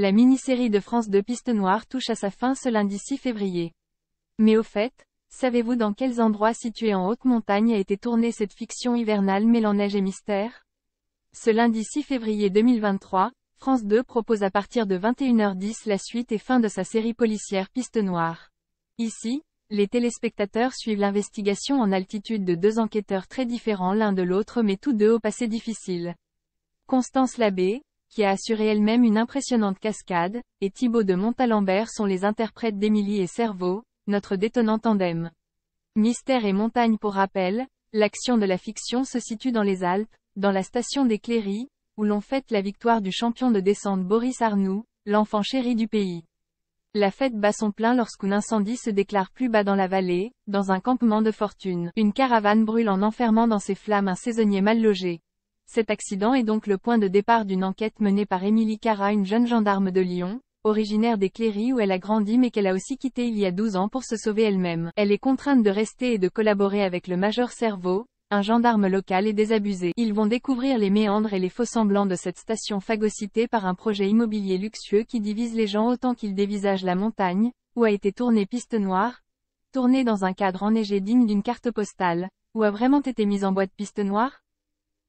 La mini-série de France 2 Piste Noire touche à sa fin ce lundi 6 février. Mais au fait, savez-vous dans quels endroits situés en haute montagne a été tournée cette fiction hivernale mêlant neige et mystère Ce lundi 6 février 2023, France 2 propose à partir de 21h10 la suite et fin de sa série policière Piste Noire. Ici, les téléspectateurs suivent l'investigation en altitude de deux enquêteurs très différents l'un de l'autre mais tous deux au passé difficile. Constance Labbé, qui a assuré elle-même une impressionnante cascade, et Thibaut de Montalembert sont les interprètes d'Émilie et Cerveau, notre détonnant tandem. Mystère et montagne pour rappel, l'action de la fiction se situe dans les Alpes, dans la station des cléries où l'on fête la victoire du champion de descente Boris Arnoux, l'enfant chéri du pays. La fête bat son plein lorsqu'un incendie se déclare plus bas dans la vallée, dans un campement de fortune. Une caravane brûle en enfermant dans ses flammes un saisonnier mal logé. Cet accident est donc le point de départ d'une enquête menée par Émilie Cara, une jeune gendarme de Lyon, originaire des Cléry où elle a grandi mais qu'elle a aussi quitté il y a 12 ans pour se sauver elle-même. Elle est contrainte de rester et de collaborer avec le major Cerveau, un gendarme local et désabusé. Ils vont découvrir les méandres et les faux-semblants de cette station phagocytée par un projet immobilier luxueux qui divise les gens autant qu'il dévisage la montagne, où a été tournée Piste Noire, tournée dans un cadre enneigé digne d'une carte postale, où a vraiment été mise en boîte Piste Noire,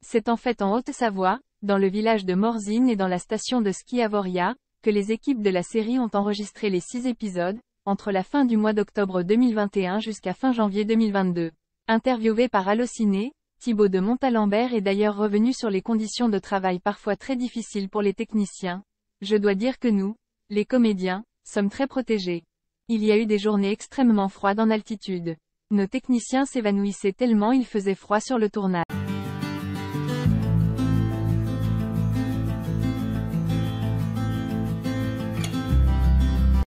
c'est en fait en Haute-Savoie, dans le village de Morzine et dans la station de ski Avoria, que les équipes de la série ont enregistré les six épisodes, entre la fin du mois d'octobre 2021 jusqu'à fin janvier 2022. Interviewé par Allociné, Thibaut de Montalembert est d'ailleurs revenu sur les conditions de travail parfois très difficiles pour les techniciens. Je dois dire que nous, les comédiens, sommes très protégés. Il y a eu des journées extrêmement froides en altitude. Nos techniciens s'évanouissaient tellement il faisait froid sur le tournage.